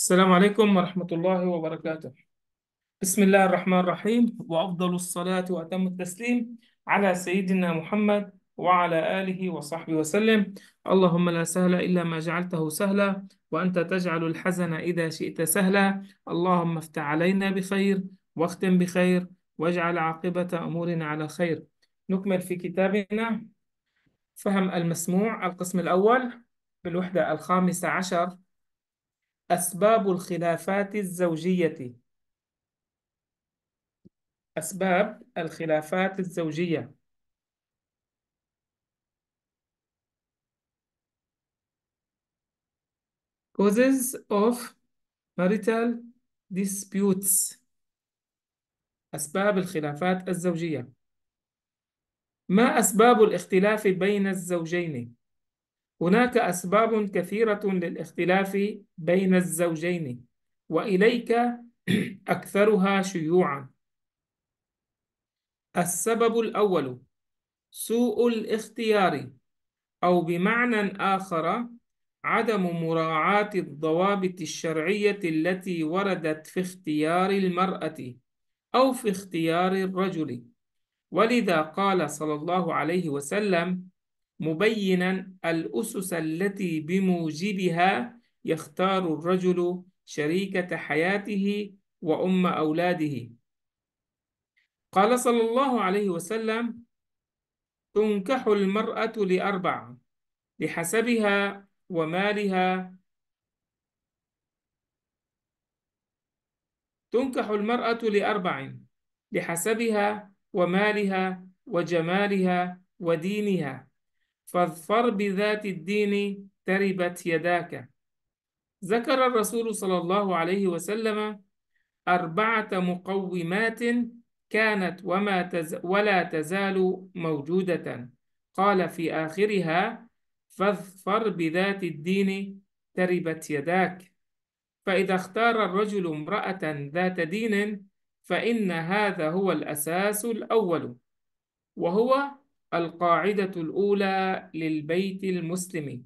السلام عليكم ورحمة الله وبركاته بسم الله الرحمن الرحيم وأفضل الصلاة وأتم التسليم على سيدنا محمد وعلى آله وصحبه وسلم اللهم لا سهل إلا ما جعلته سهلا وأنت تجعل الحزن إذا شئت سهلا اللهم افتح علينا بخير واختم بخير واجعل عاقبة أمورنا على خير نكمل في كتابنا فهم المسموع القسم الأول بالوحدة الخامسة عشر أسباب الخلافات الزوجية أسباب الخلافات الزوجية causes of marital disputes أسباب الخلافات الزوجية ما أسباب الاختلاف بين الزوجين هناك أسباب كثيرة للاختلاف بين الزوجين وإليك أكثرها شيوعا السبب الأول سوء الاختيار أو بمعنى آخر عدم مراعاة الضوابط الشرعية التي وردت في اختيار المرأة أو في اختيار الرجل ولذا قال صلى الله عليه وسلم مبينا الأسس التي بموجبها يختار الرجل شريكة حياته وأم أولاده قال صلى الله عليه وسلم تنكح المرأة لأربع لحسبها ومالها تنكح المرأة لأربع لحسبها ومالها وجمالها ودينها فاظفر بذات الدين تربت يداك ذكر الرسول صلى الله عليه وسلم أربعة مقومات كانت وما تز ولا تزال موجودة قال في آخرها فاظفر بذات الدين تربت يداك فإذا اختار الرجل امرأة ذات دين فإن هذا هو الأساس الأول وهو القاعدة الأولى للبيت المسلم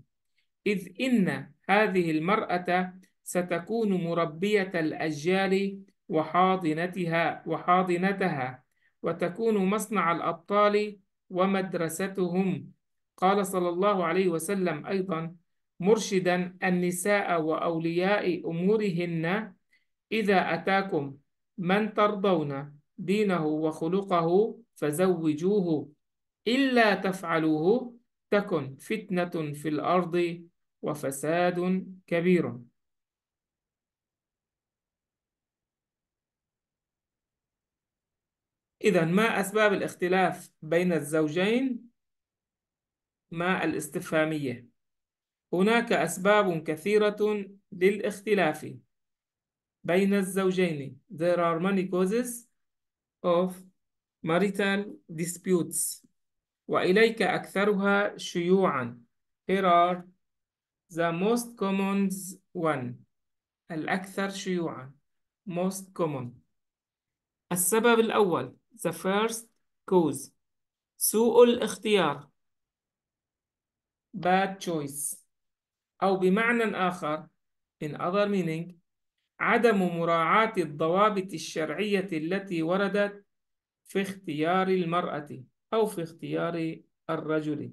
إذ إن هذه المرأة ستكون مربية الأجيال وحاضنتها وحاضنتها وتكون مصنع الأبطال ومدرستهم قال صلى الله عليه وسلم أيضا مرشدا النساء وأولياء أمورهن إذا أتاكم من ترضون دينه وخلقه فزوجوه إلا تفعلوه تكن فتنة في الأرض وفساد كبير إذا ما أسباب الاختلاف بين الزوجين ما الاستفهامية هناك أسباب كثيرة للاختلاف بين الزوجين There are many causes of marital disputes وإليك أكثرها شيوعا Here are the most common one الأكثر شيوعا most common السبب الأول the first cause سوء الاختيار bad choice أو بمعنى آخر in other meaning عدم مراعاة الضوابط الشرعية التي وردت في اختيار المرأة أو في اختيار الرجل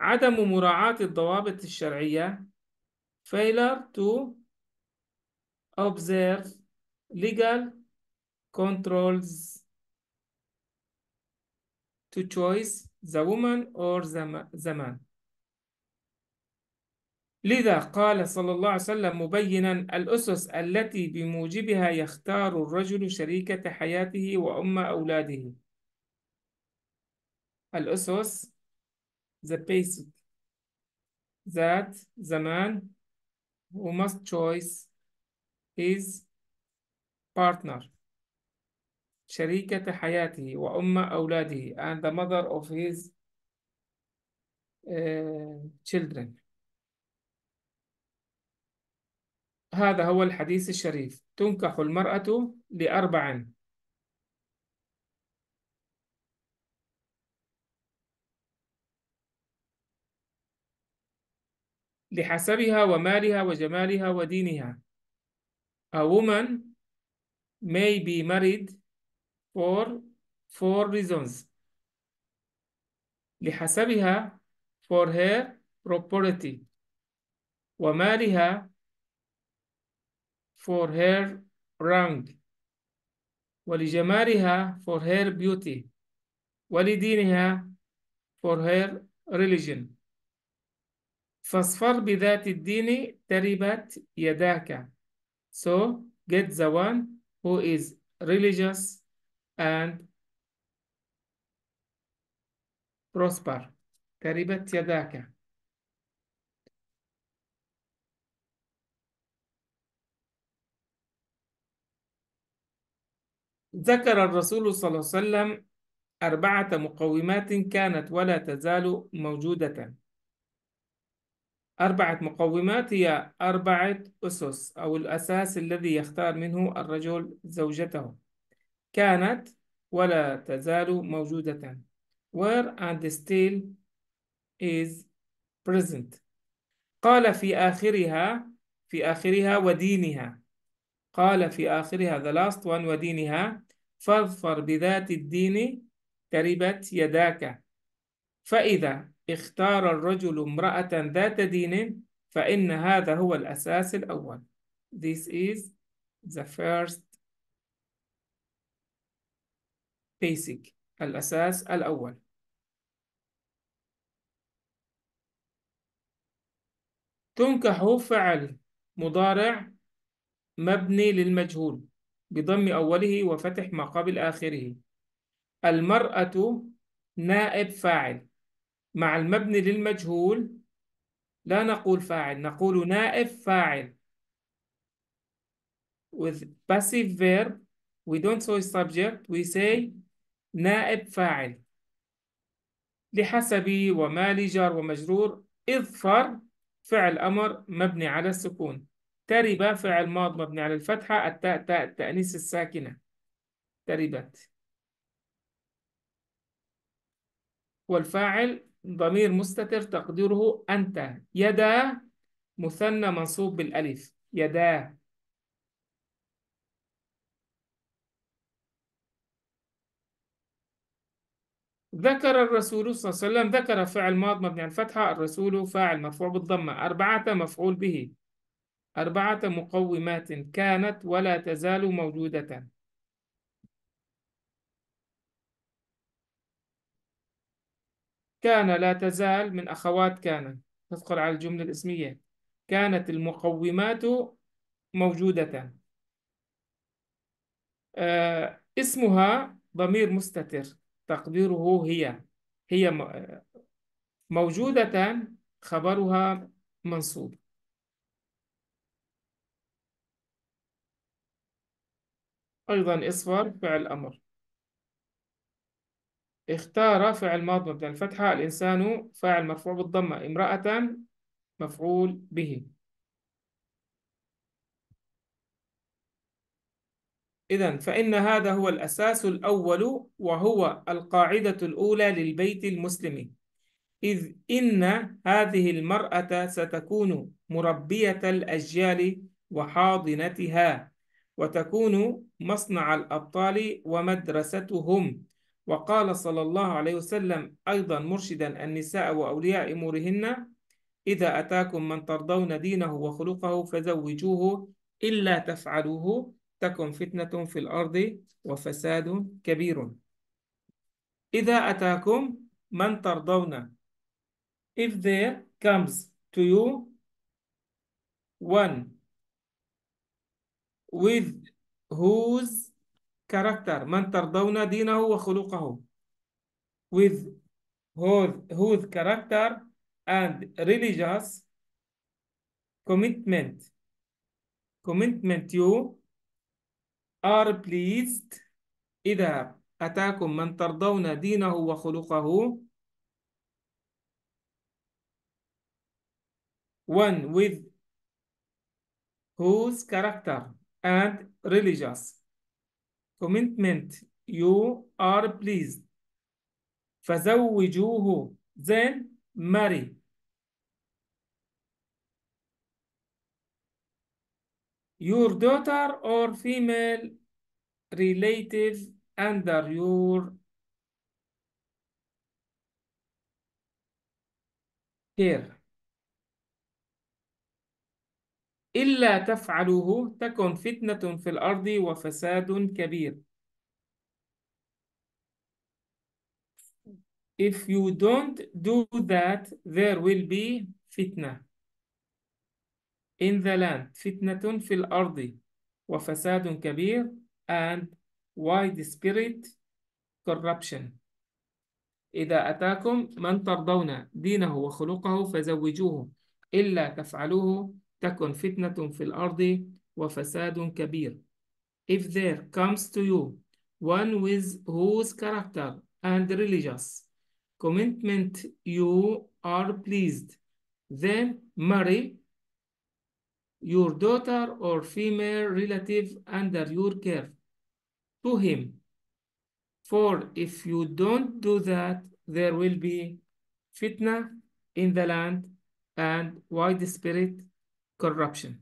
عدم مراعاة الضوابط الشرعية failure to observe legal controls to choice the woman or the man لذا قال صلى الله عليه وسلم مبينا الأسس التي بموجبها يختار الرجل شريكة حياته وأم أولاده الأسس the basic that the man who must choice his partner شريكة حياته وأم أولاده and the mother of his uh, children هذا هو الحديث الشريف تنكح المرأة لأربع لحسبها ومالها وجمالها ودينها. A woman may be married for four reasons. لحسبها for her property. ومالها for her rank. ولجمالها for her beauty. ولدينها for her religion. فاصفر بذات الدين تربت يداك so get the one who is religious and prosper تربت يداك ذكر الرسول صلى الله عليه وسلم أربعة مقومات كانت ولا تزال موجودة أربعة مقومات هي أربعة أسس أو الأساس الذي يختار منه الرجل زوجته كانت ولا تزال موجودة Where and still is present قال في آخرها في آخرها ودينها قال في آخرها the last one ودينها فاظفر بذات الدين تربت يداك فإذا اختار الرجل امرأة ذات دين فإن هذا هو الأساس الأول. This is the first basic الأساس الأول. تنكح فعل مضارع مبني للمجهول بضم أوله وفتح ما قبل آخره المرأة نائب فاعل مع المبني للمجهول لا نقول فاعل نقول نائب فاعل with passive verb we don't say subject we say نائب فاعل لحسب وما لجار ومجرور اظفر فعل أمر مبني على السكون تربة فعل ماض مبني على الفتحة التاء تاء التأنيس الساكنة تربت والفاعل ضمير مستتر تقديره أنت يدا مثنى منصوب بالألف يدا ذكر الرسول صلى الله عليه وسلم ذكر فعل ماض مبني على الفتحة الرسول فاعل مرفوع بالضمة أربعة مفعول به أربعة مقومات كانت ولا تزال موجودة كان لا تزال من أخوات كان تدخل على الجملة الاسمية كانت المقومات موجودة آه اسمها ضمير مستتر تقديره هي هي موجودة خبرها منصوب أيضا اصفر فعل أمر اختار فعل ماض مبني الفتحة الإنسان فاعل مرفوع بالضمة امرأة مفعول به إذا فإن هذا هو الأساس الأول وهو القاعدة الأولى للبيت المسلم إذ إن هذه المرأة ستكون مربية الأجيال وحاضنتها وتكون مصنع الأبطال ومدرستهم وقال صلى الله عليه وسلم أيضا مرشدا النساء وأولياء أمورهن إذا أتاكم من ترضون دينه وخلقه فزوجوه إلا تفعلوه تكن فتنة في الأرض وفساد كبير إذا أتاكم من ترضون If there comes to you one with whose character من ترضون دينه وخلقه with whose whose character and religious commitment commitment you are pleased إذا أتاكم من ترضون دينه وخلقه one with whose character and religious commitment you are pleased فزوجوه then marry your daughter or female relative under your care إلا تفعلوه تكن فتنة في الأرض وفساد كبير. If you don't do that, there will be فتنة. in the land, فتنة في الأرض وفساد كبير and wide spirit corruption. إذا أتاكم من ترضون دينه وخلقه فزوجوه إلا تفعلوه تكن فتنة في الأرض وفساد كبير if there comes to you one with whose character and religious commitment you are pleased then marry your daughter or female relative under your care to him for if you don't do that there will be fitna in the land and widespread corruption.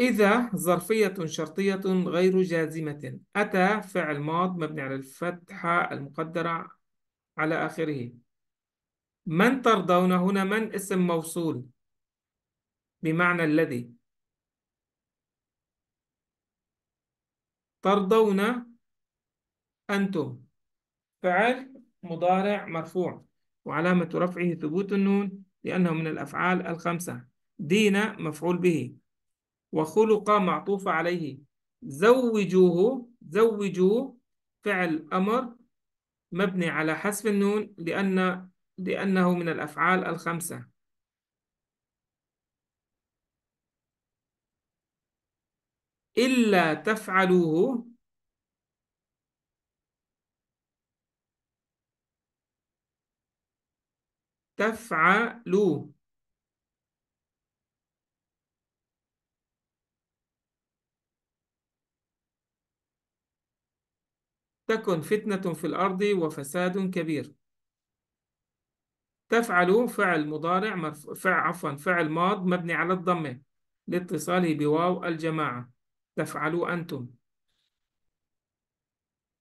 إذا ظرفية شرطية غير جازمة أتى فعل ماض مبني على الفتحة المقدرة على آخره من ترضون هنا من اسم موصول بمعنى الذي ترضون أنتم فعل مضارع مرفوع وعلامة رفعه ثبوت النون لأنه من الأفعال الخمسة دين مفعول به وخلق معطوف عليه زوجوه زوجوا فعل أمر مبني على حذف النون لأن لأنه من الأفعال الخمسة إلا تفعلوه تفعلوا تكن فتنة في الأرض وفساد كبير تفعلوا فعل مضارع عفوا فعل ماض مبني على الضمة لاتصاله بواو الجماعة تفعلوا أنتم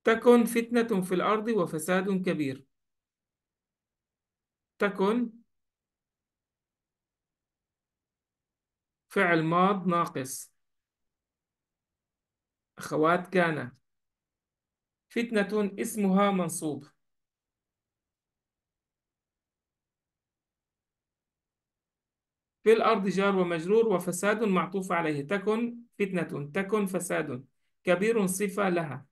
تكن فتنة في الأرض وفساد كبير تكن فعل ماض ناقص أخوات كان فتنة اسمها منصوب في الأرض جار ومجرور وفساد معطوف عليه تكن فتنة تكن فساد كبير صفة لها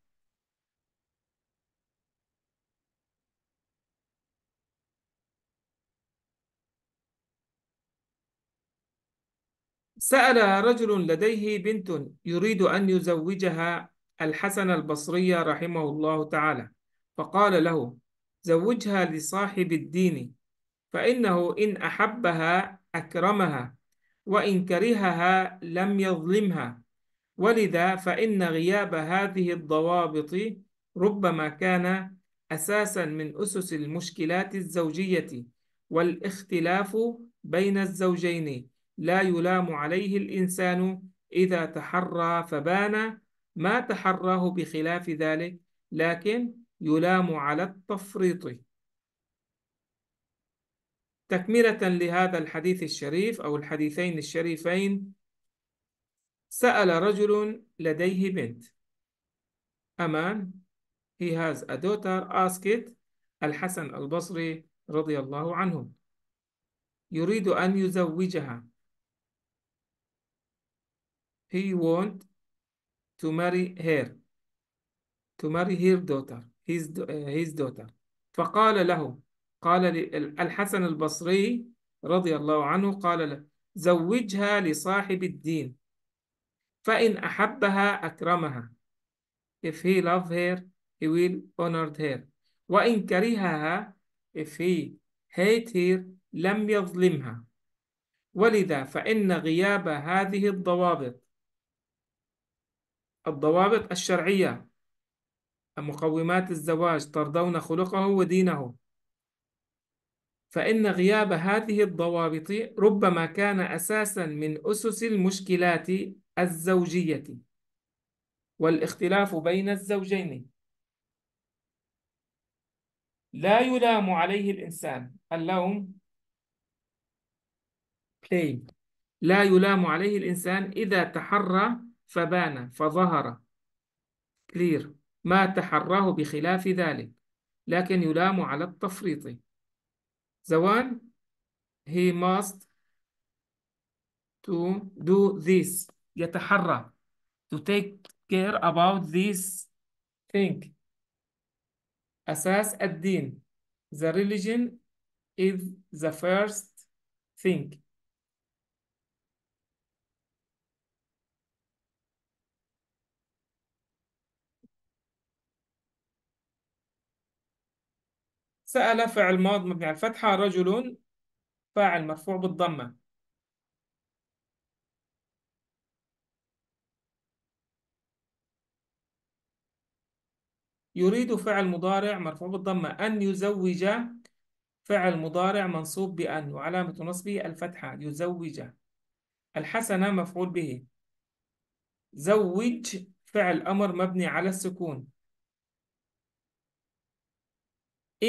سأل رجل لديه بنت يريد أن يزوجها الحسن البصري رحمه الله تعالى فقال له زوجها لصاحب الدين فإنه إن أحبها أكرمها وإن كرهها لم يظلمها ولذا فإن غياب هذه الضوابط ربما كان أساسا من أسس المشكلات الزوجية والاختلاف بين الزوجين لا يلام عليه الإنسان إذا تحرى فبان ما تحراه بخلاف ذلك لكن يلام على التفريط تكملة لهذا الحديث الشريف أو الحديثين الشريفين سأل رجل لديه بنت أمان he has a daughter, asked الحسن البصري رضي الله عنه يريد أن يزوجها he want to marry her to marry her daughter his uh, his daughter فقال له قال الحسن البصري رضي الله عنه قال له زوجها لصاحب الدين فإن أحبها أكرمها if he love her he will honor her وإن كرهها if he hate her لم يظلمها ولذا فإن غياب هذه الضوابط الضوابط الشرعية مقومات الزواج ترضون خلقه ودينه فإن غياب هذه الضوابط ربما كان أساسا من أسس المشكلات الزوجية والاختلاف بين الزوجين لا يلام عليه الإنسان اللوم لا يلام عليه الإنسان إذا تحرى فبان فظهر كلير ما تحراه بخلاف ذلك لكن يلام على التفريط the one he must to do this يتحرى to take care about this thing أساس الدين the religion is the first thing سأل فعل ماض مبني على الفتحة رجل فاعل مرفوع بالضمة يريد فعل مضارع مرفوع بالضمة أن يزوج فعل مضارع منصوب بأن وعلامة نصبه الفتحة يزوج الحسنة مفعول به زوج فعل أمر مبني على السكون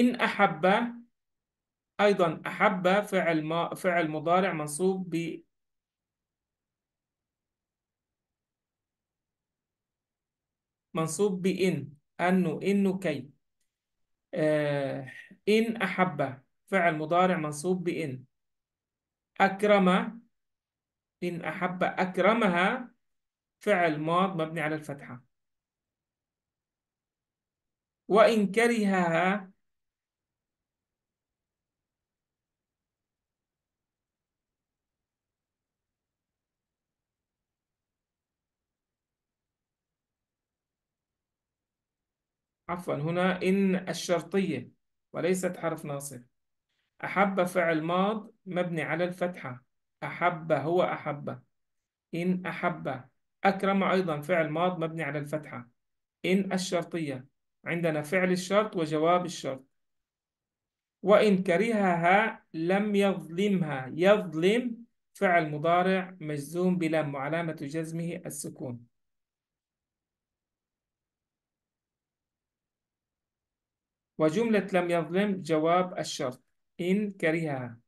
إن أحب أيضا أحب فعل ما فعل مضارع منصوب ب منصوب بإن أنه إنه كي آه إن أحب فعل مضارع منصوب بإن أكرم إن أحب أكرمها فعل ماض مبني على الفتحة وإن كرهها عفوا هنا إن الشرطية وليست حرف ناصب أحب فعل ماض مبني على الفتحة أحب هو أحب إن أحب أكرم أيضا فعل ماض مبني على الفتحة إن الشرطية عندنا فعل الشرط وجواب الشرط وإن كرهها لم يظلمها يظلم فعل مضارع مجزوم بلم وعلامة جزمه السكون وجملة لم يظلم جواب الشرط إن كرهها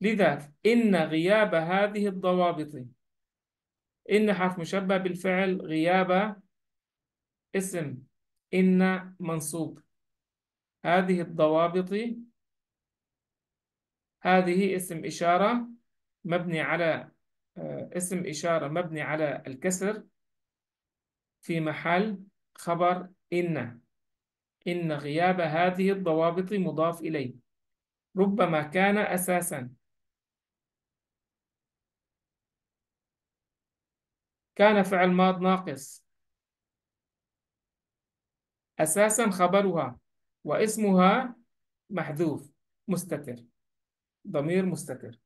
لذا إن غياب هذه الضوابط إن حرف مشبه بالفعل غياب اسم إن منصوب هذه الضوابط هذه اسم إشارة مبني على آه، اسم إشارة مبني على الكسر في محل خبر إن إن غياب هذه الضوابط مضاف إليه ربما كان أساسا كان فعل ماض ناقص أساسا خبرها واسمها محذوف مستتر ضمير مستتر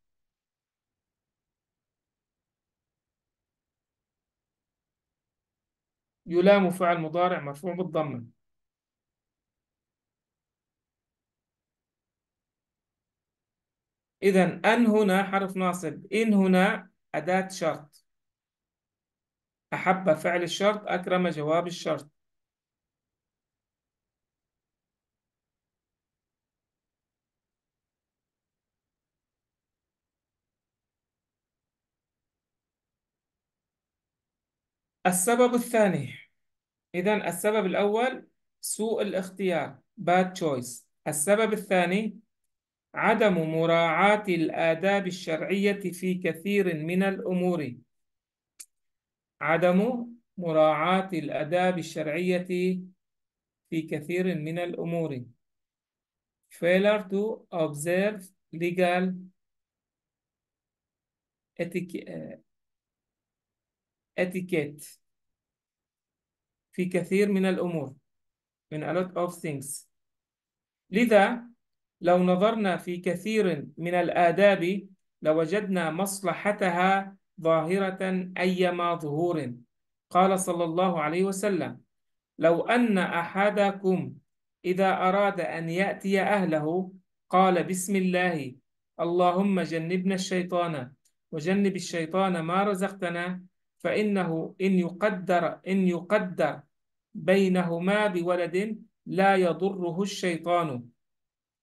يلام فعل مضارع مرفوع بالضمه إذا أن هنا حرف ناصب إن هنا أداة شرط أحب فعل الشرط أكرم جواب الشرط السبب الثاني إذا السبب الأول سوء الاختيار bad choice السبب الثاني عدم مراعاة الآداب الشرعية في كثير من الأمور عدم مراعاة الآداب الشرعية في كثير من الأمور failure to observe legal etiquette في كثير من الأمور in a lot of things لذا لو نظرنا في كثير من الآداب لوجدنا مصلحتها ظاهرة أيما ظهور قال صلى الله عليه وسلم لو أن أحدكم إذا أراد أن يأتي أهله قال بسم الله اللهم جنبنا الشيطان وجنب الشيطان ما رزقتنا فإنه إن يقدر إن يقدر بينهما بولد لا يضره الشيطان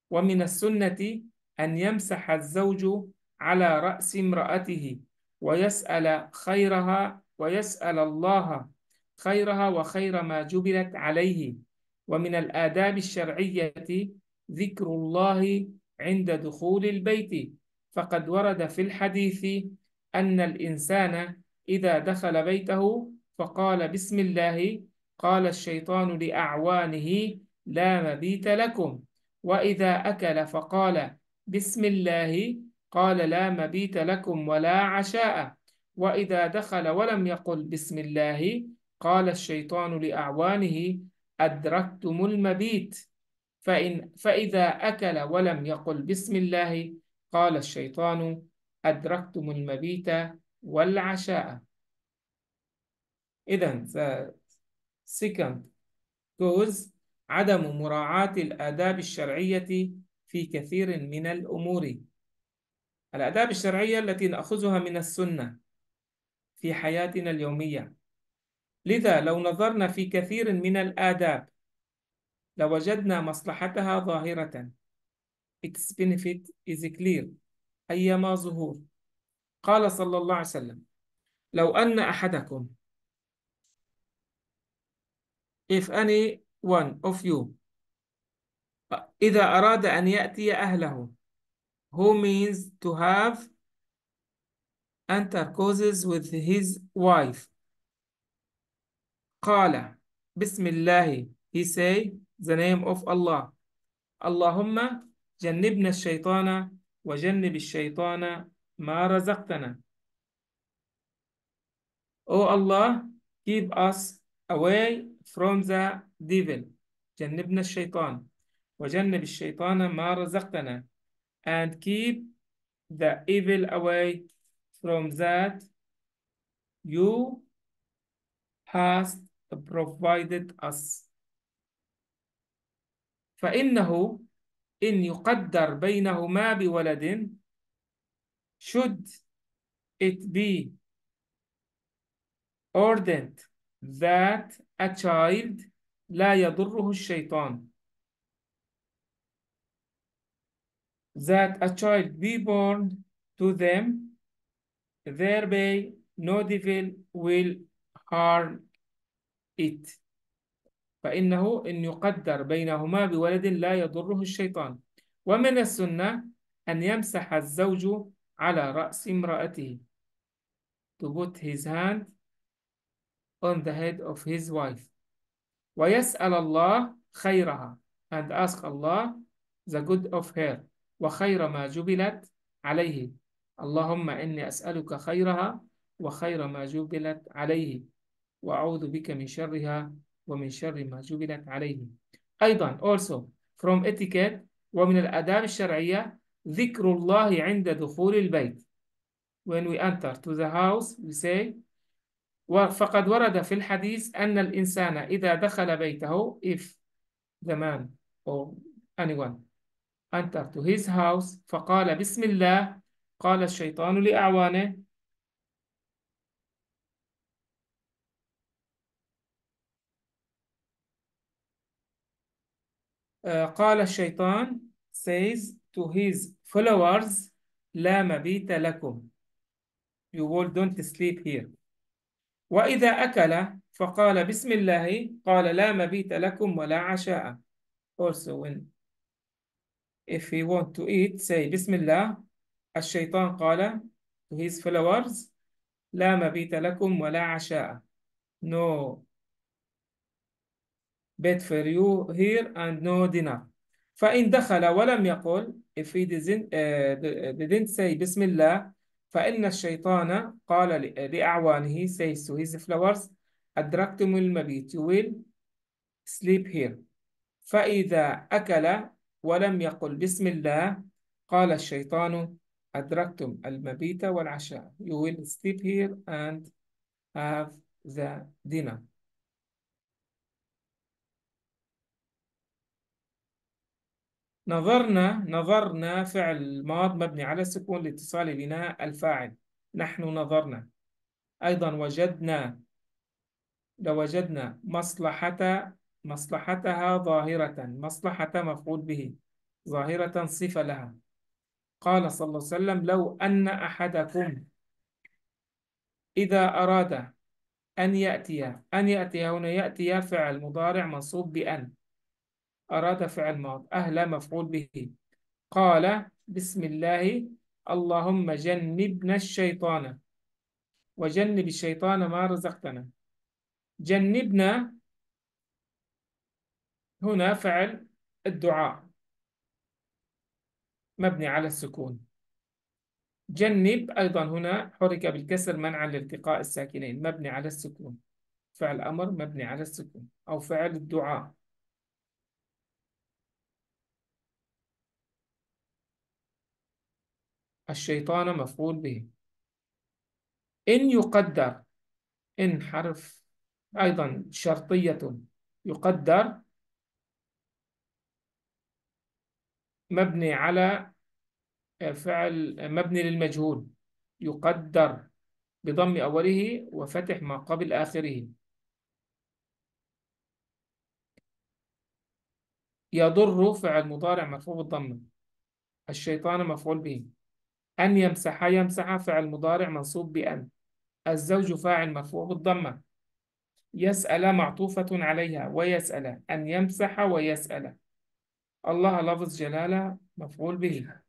ومن السنة أن يمسح الزوج على رأس امرأته ويسأل خيرها ويسأل الله خيرها وخير ما جبلت عليه ومن الآداب الشرعية ذكر الله عند دخول البيت فقد ورد في الحديث أن الإنسان إذا دخل بيته فقال بسم الله قال الشيطان لأعوانه لا مبيت لكم وإذا أكل فقال بسم الله قال لا مبيت لكم ولا عشاء وإذا دخل ولم يقل بسم الله قال الشيطان لأعوانه أدركتم المبيت فإن فإذا أكل ولم يقل بسم الله قال الشيطان أدركتم المبيت والعشاء إذن the second goes عدم مراعاة الآداب الشرعية في كثير من الأمور الآداب الشرعية التي نأخذها من السنة في حياتنا اليومية لذا لو نظرنا في كثير من الآداب لوجدنا مصلحتها ظاهرة Its benefit is clear أيما ظهور قال صلى الله عليه وسلم لو أن أحدكم If any one of you uh, إذا أراد أن يأتي أهله who means to have intercourses with his wife قال بسم الله he say the name of Allah اللهم جنبنا الشيطان وجنب الشيطان ما رزقتنا Oh Allah, keep us away from the devil جنبنا الشيطان وجنب الشيطان ما رزقتنا and keep the evil away from that you has provided us فإنه إن يقدر بينهما بولد should it be ordained that a child لا يضره الشيطان that a child be born to them thereby no devil will harm it فإنه إن يقدر بينهما بولد لا يضره الشيطان ومن السنة أن يمسح الزوج على رأس امرأته to put his hand on the head of his wife ويسأل الله خيرها and ask Allah the good of her وخير ما جبلت عليه اللهم إني أسألك خيرها وخير ما جبلت عليه وأعوذ بك من شرها ومن شر ما جبلت عليه أيضا also from etiquette ومن الآداب الشرعية ذكر الله عند دخول البيت when we enter to the house we say وفقد ورد في الحديث أن الإنسان إذا دخل بيته if the man or anyone enter to his house فقال بسم الله قال الشيطان لأعوانه آه، قال الشيطان says to his followers لا مبيت لكم you all don't sleep here وإذا أكل فقال بسم الله قال لا مبيت لكم ولا عشاء also when if he want to eat say بسم الله الشيطان قال to his followers لا مبيت لكم ولا عشاء no bed for you here and no dinner فإن دخل ولم يقل if he didn't, uh, didn't say بسم الله فإن الشيطان قال لأعوانه says to his flowers أدركتم المبيت you will sleep here فإذا أكل ولم يقل بسم الله قال الشيطان أدركتم المبيت والعشاء you will sleep here and have the dinner نظرنا نظرنا فعل ماض مبني على السكون لاتصال بناء الفاعل نحن نظرنا أيضا وجدنا لو وجدنا مصلحة مصلحتها ظاهرة مصلحة مفعول به ظاهرة صفة لها قال صلى الله عليه وسلم لو أن أحدكم إذا أراد أن يأتي أن يأتي هنا يأتي فعل مضارع منصوب بأن أراد فعل ماض أهل مفعول به قال بسم الله اللهم جنبنا الشيطان وجنب الشيطان ما رزقتنا جنبنا هنا فعل الدعاء مبني على السكون جنب أيضا هنا حرك بالكسر منعا لالتقاء الساكنين مبني على السكون فعل أمر مبني على السكون أو فعل الدعاء الشيطان مفعول به إن يقدر إن حرف أيضا شرطية يقدر مبني على فعل مبني للمجهول يقدر بضم أوله وفتح ما قبل آخره يضر فعل مضارع مرفوع بالضم الشيطان مفعول به أن يمسح يمسح فعل مضارع منصوب بأن الزوج فاعل مرفوع بالضمة يسأل معطوفة عليها ويسأل أن يمسح ويسأل الله لفظ جلالة مفعول به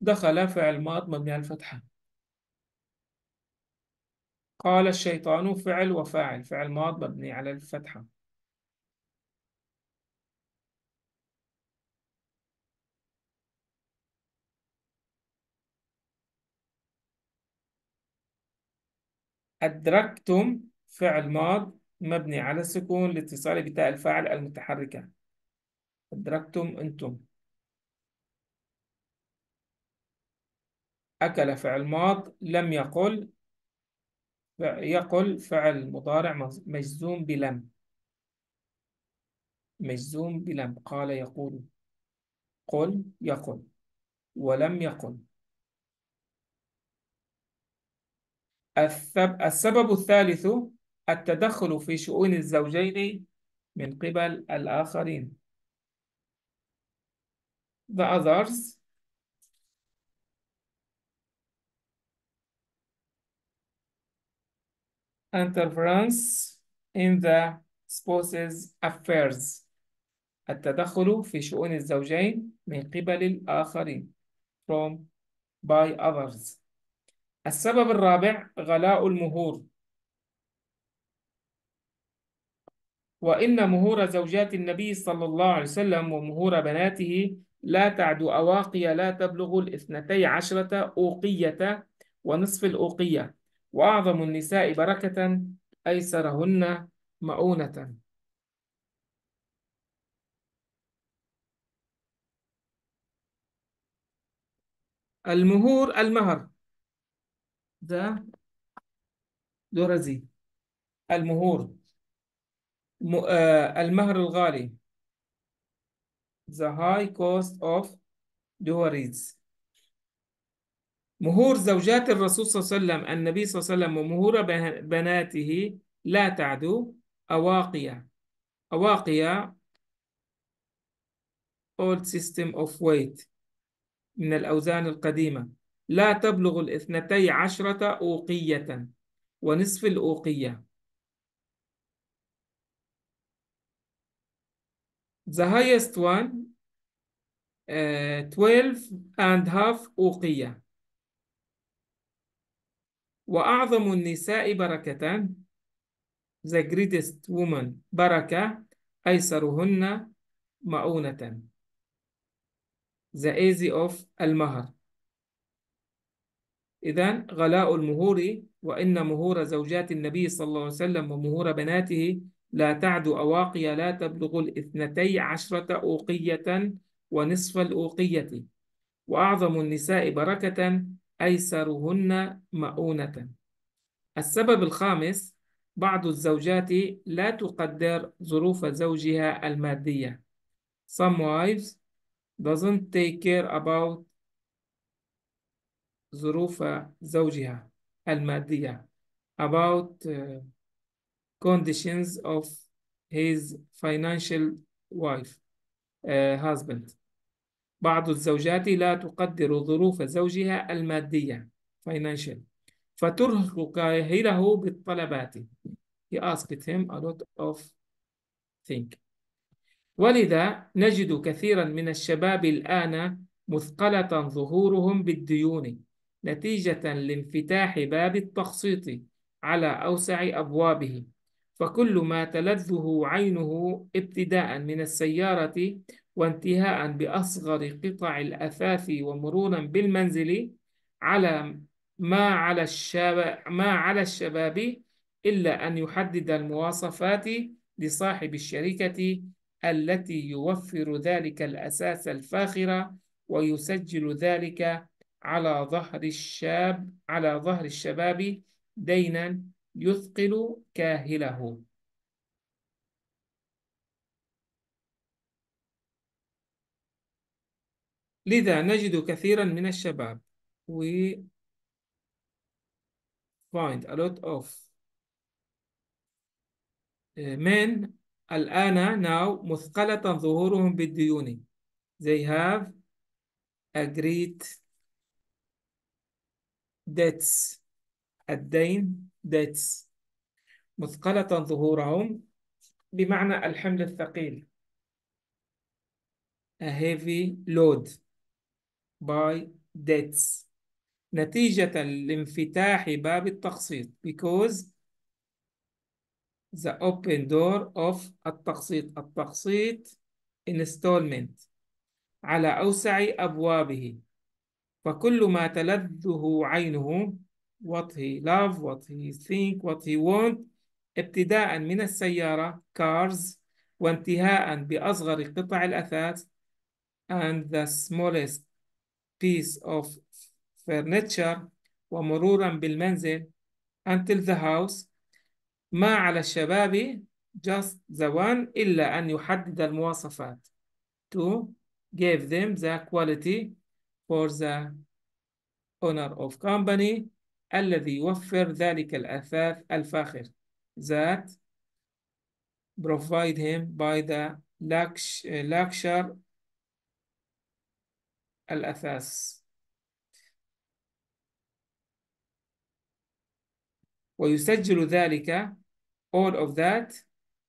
دخل فعل ماض مبني على الفتحة قال الشيطان فعل وفاعل فعل ماض مبني على الفتحة أدركتم فعل ماض مبني على السكون لاتصاله بتاء الفاعل المتحركة أدركتم أنتم أكل فعل ماض لم يقل يقل فعل مضارع مجزوم بلم مجزوم بلم قال يقول قل يقل ولم يقل السبب, الثالث التدخل في شؤون الزوجين من قبل الآخرين the others interference in the spouse's affairs التدخل في شؤون الزوجين من قبل الآخرين from by others السبب الرابع غلاء المهور وإن مهور زوجات النبي صلى الله عليه وسلم ومهور بناته لا تعد أواقي لا تبلغ الاثنتي عشرة أوقية ونصف الأوقية وأعظم النساء بركة أيسرهن مؤونة المهور المهر ده دورزي المهور م... آه المهر الغالي the high cost of dowries مهور زوجات الرسول صلى الله عليه وسلم النبي صلى الله عليه وسلم ومهور بناته لا تعدو أواقية أواقية old system of weight من الأوزان القديمة لا تبلغ الاثنتي عشرة أوقية ونصف الأوقية The highest one uh, twelve 12 and half أوقية وأعظم النساء بركة The greatest woman بركة أيسرهن مؤونة The easy of المهر إذا غلاء المهور وإن مهور زوجات النبي صلى الله عليه وسلم ومهور بناته لا تعد أواقي لا تبلغ الاثنتي عشرة أوقية ونصف الأوقية وأعظم النساء بركة أيسرهن مؤونة السبب الخامس بعض الزوجات لا تقدر ظروف زوجها المادية Some wives doesn't take care about ظروف زوجها المادية about uh, conditions of his financial wife uh, husband بعض الزوجات لا تقدر ظروف زوجها المادية financial فترهق كاهله بالطلبات he asked him a lot of things ولذا نجد كثيرا من الشباب الآن مثقلة ظهورهم بالديون نتيجة لانفتاح باب التخصيط على أوسع أبوابه فكل ما تلذه عينه ابتداء من السيارة وانتهاء بأصغر قطع الأثاث ومرورا بالمنزل على ما على الشباب ما على الشباب إلا أن يحدد المواصفات لصاحب الشركة التي يوفر ذلك الأساس الفاخر ويسجل ذلك على ظهر الشاب على ظهر الشباب دينا يثقل كاهله لذا نجد كثيرا من الشباب we find a lot of uh, men الآن now مثقلة ظهورهم بالديون they have a great debts الدين debts مثقلة ظهورهم بمعنى الحمل الثقيل a heavy load by debts نتيجة لانفتاح باب التقسيط because the open door of التقسيط التقسيط installment على أوسع أبوابه فكل ما تلذه عينه what he love what he think what he want ابتداء من السيارة cars وانتهاء بأصغر قطع الأثاث and the smallest piece of furniture ومرورا بالمنزل until the house ما على الشباب just the one إلا أن يحدد المواصفات to give them the quality for the owner of company الذي يوفر ذلك الأثاث الفاخر that provide him by the lecture الأثاث ويسجل ذلك all of that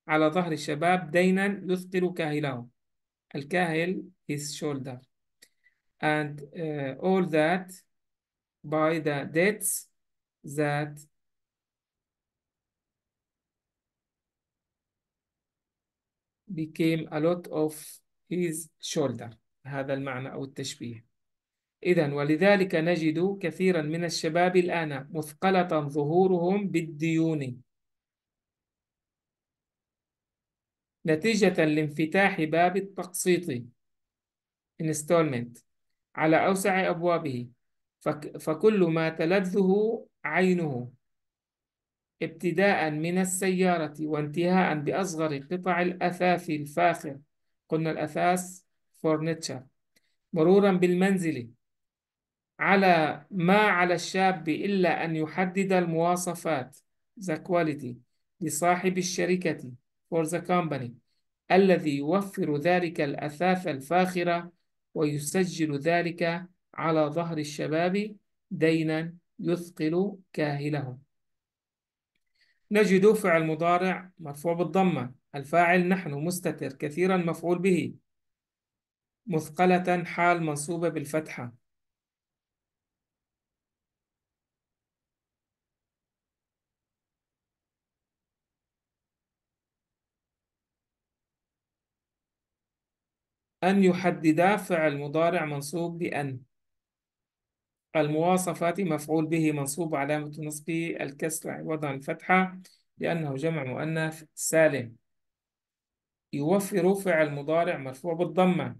على ظهر الشباب دينا يثقل كاهله الكاهل his shoulder and uh, all that by the debts that became a lot of his shoulder هذا المعنى أو التشبيه إذا ولذلك نجد كثيرا من الشباب الآن مثقلة ظهورهم بالديون نتيجة لانفتاح باب التقسيط installment على أوسع أبوابه فكل ما تلذه عينه ابتداء من السيارة وانتهاء بأصغر قطع الأثاث الفاخر قلنا الأثاث فورنيتشر مرورا بالمنزل على ما على الشاب إلا أن يحدد المواصفات the quality لصاحب الشركة for the company الذي يوفر ذلك الأثاث الفاخرة ويسجل ذلك على ظهر الشباب دينا يثقل كاهله نجد فعل مضارع مرفوع بالضمة الفاعل نحن مستتر كثيرا مفعول به مثقلة حال منصوبة بالفتحة أن يحددا فعل مضارع منصوب بأن المواصفات مفعول به منصوب علامة نصبه الكسر عوضا الفتحة لأنه جمع مؤنث سالم يوفر فعل مضارع مرفوع بالضمة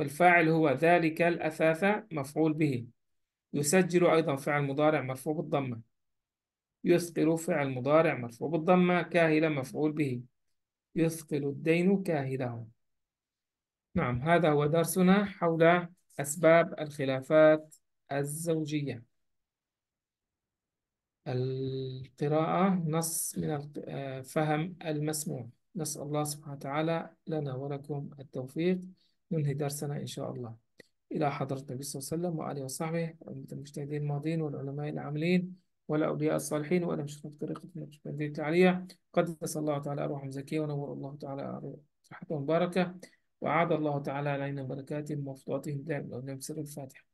الفاعل هو ذلك الأثاث مفعول به يسجل أيضا فعل مضارع مرفوع بالضمة يثقل فعل مضارع مرفوع بالضمة كاهل مفعول به يثقل الدين كاهله نعم هذا هو درسنا حول أسباب الخلافات الزوجية القراءة نص من آه، فهم المسموع نسأل الله سبحانه وتعالى لنا ولكم التوفيق ننهي درسنا إن شاء الله إلى حضرة النبي صلى الله عليه وسلم وآله وصحبه المجتهدين الماضين والعلماء العاملين ولا أولياء الصالحين وأنا مش في طريقة المجد العليا قدس الله تعالى أرواحهم زكية ونور الله تعالى صحتهم مباركة وأعاد الله تعالى علينا بركاته ومفضلاتهم دائما والنبي الفاتحة